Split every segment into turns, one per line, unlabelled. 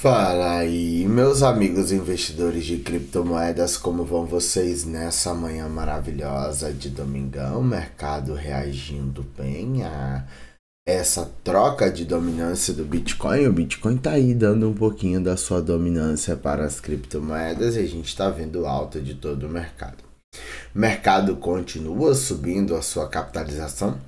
Fala aí, meus amigos investidores de criptomoedas, como vão vocês nessa manhã maravilhosa de domingão? Mercado reagindo bem a essa troca de dominância do Bitcoin. O Bitcoin tá aí dando um pouquinho da sua dominância para as criptomoedas e a gente está vendo alta de todo o mercado. O mercado continua subindo a sua capitalização,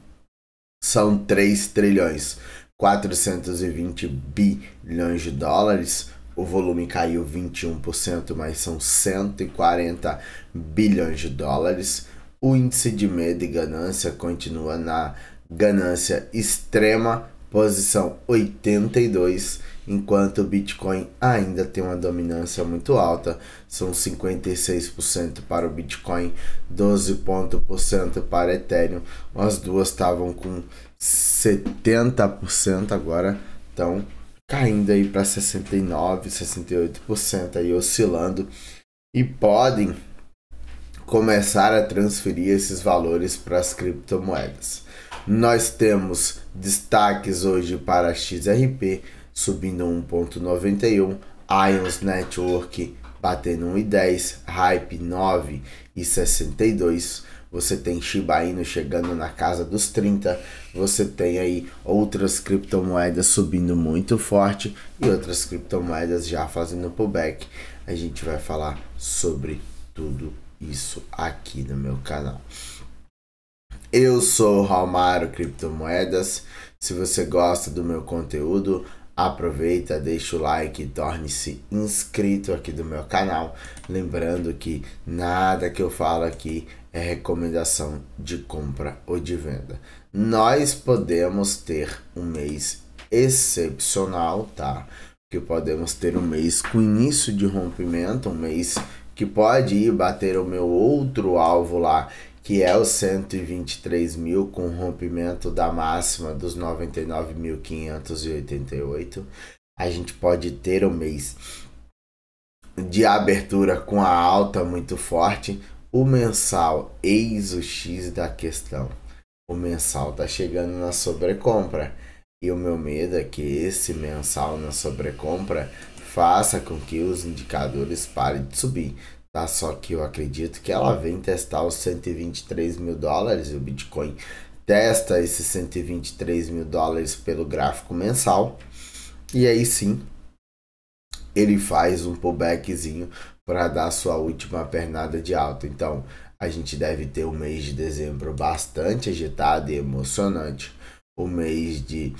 são 3 trilhões 420 bilhões de dólares. O volume caiu 21%, mas são 140 bilhões de dólares. O índice de medo e ganância continua na ganância extrema, posição 82, enquanto o Bitcoin ainda tem uma dominância muito alta, são 56% para o Bitcoin, 12 para Ethereum. As duas estavam com 70% agora, então caindo aí para 69, 68% aí oscilando e podem começar a transferir esses valores para as criptomoedas. Nós temos destaques hoje para XRP subindo 1.91, Ions Network batendo 1.10, Hype 9.62. Você tem Shiba Inu chegando na casa dos 30, você tem aí outras criptomoedas subindo muito forte e outras criptomoedas já fazendo pullback. A gente vai falar sobre tudo isso aqui no meu canal. Eu sou o Romário Criptomoedas. Se você gosta do meu conteúdo, aproveita, deixa o like e torne-se inscrito aqui do meu canal. Lembrando que nada que eu falo aqui é recomendação de compra ou de venda. Nós podemos ter um mês excepcional, tá? Que podemos ter um mês com início de rompimento, um mês que pode ir bater o meu outro alvo lá que é o 123 mil, com rompimento da máxima dos 99.588, a gente pode ter um mês de abertura com a alta muito forte. O mensal, eis o X da questão. O mensal tá chegando na sobrecompra. E o meu medo é que esse mensal na sobrecompra faça com que os indicadores parem de subir. Tá? Só que eu acredito que ela vem testar os 123 mil dólares e o Bitcoin testa esses 123 mil dólares pelo gráfico mensal. E aí sim, ele faz um pullbackzinho para dar sua última pernada de alta. Então, a gente deve ter o mês de dezembro bastante agitado e emocionante. O mês de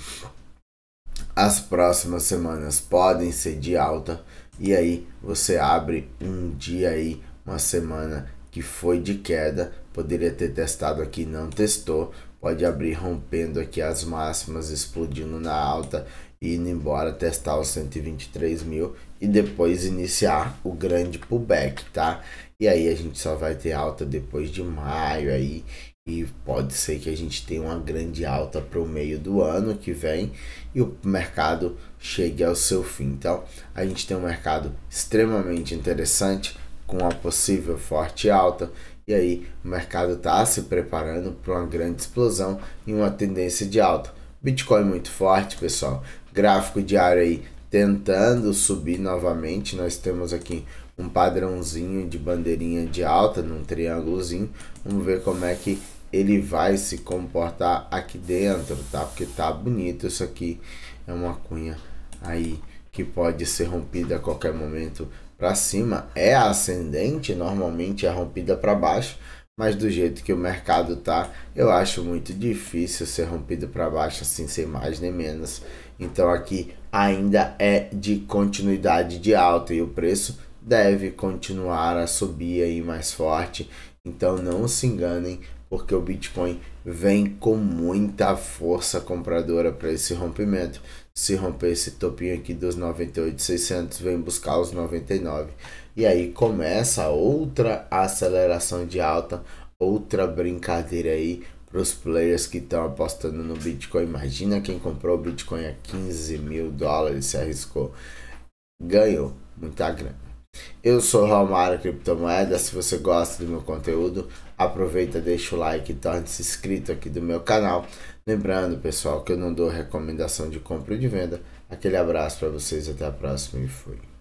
as próximas semanas podem ser de alta e aí você abre um dia aí, uma semana que foi de queda, poderia ter testado aqui, não testou, pode abrir rompendo aqui as máximas, explodindo na alta e indo embora testar os 123 mil e depois iniciar o grande pullback, tá? E aí a gente só vai ter alta depois de maio aí e pode ser que a gente tenha uma grande alta para o meio do ano que vem e o mercado chegue ao seu fim. Então, a gente tem um mercado extremamente interessante com uma possível forte alta. E aí, o mercado está se preparando para uma grande explosão e uma tendência de alta. Bitcoin muito forte, pessoal. Gráfico diário aí tentando subir novamente. Nós temos aqui um padrãozinho de bandeirinha de alta num triângulozinho. Vamos ver como é que ele vai se comportar aqui dentro, tá? Porque tá bonito isso aqui. É uma cunha aí que pode ser rompida a qualquer momento para cima. É ascendente, normalmente é rompida para baixo, mas do jeito que o mercado tá, eu acho muito difícil ser rompido para baixo assim, sem mais nem menos. Então aqui ainda é de continuidade de alta e o preço deve continuar a subir aí mais forte. Então não se enganem porque o Bitcoin vem com muita força compradora para esse rompimento. Se romper esse topinho aqui dos 98,600, vem buscar os 99. E aí começa outra aceleração de alta, outra brincadeira aí para os players que estão apostando no Bitcoin. Imagina quem comprou o Bitcoin a 15 mil dólares, se arriscou, ganhou muita grana. Eu sou Romário Criptomoeda. Se você gosta do meu conteúdo, aproveita, deixa o like tá? e torne-se inscrito aqui do meu canal. Lembrando, pessoal, que eu não dou recomendação de compra e de venda. Aquele abraço para vocês, até a próxima e fui.